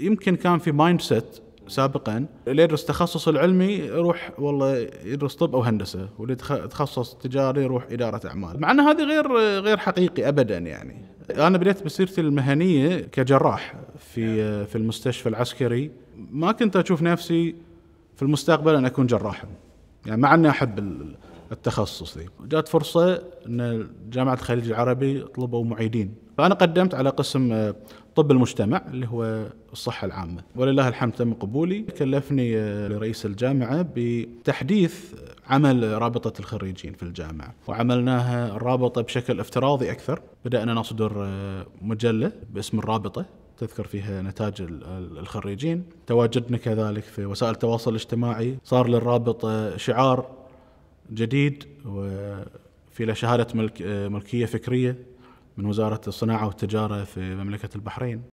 يمكن كان في مايند سيت سابقا اللي يدرس تخصص العلمي يروح والله يدرس طب او هندسه واللي يتخصص تجاري يروح اداره اعمال مع ان هذا غير غير حقيقي ابدا يعني انا بديت مسيرتي المهنيه كجراح في في المستشفى العسكري ما كنت اشوف نفسي في المستقبل ان اكون جراحا يعني مع اني احب التخصصي جات فرصة أن جامعة الخليج العربي طلبوا معيدين فأنا قدمت على قسم آه، طب المجتمع اللي هو الصحة العامة ولله الحمد تم قبولي كلفني آه، رئيس الجامعة بتحديث آه، عمل رابطة الخريجين في الجامعة وعملناها الرابطة بشكل افتراضي أكثر بدأنا نصدر مجلة باسم الرابطة تذكر فيها نتاج الخريجين تواجدنا كذلك في وسائل التواصل الاجتماعي صار للرابطة شعار جديد وفي له شهادة ملك ملكية فكرية من وزارة الصناعة والتجارة في مملكة البحرين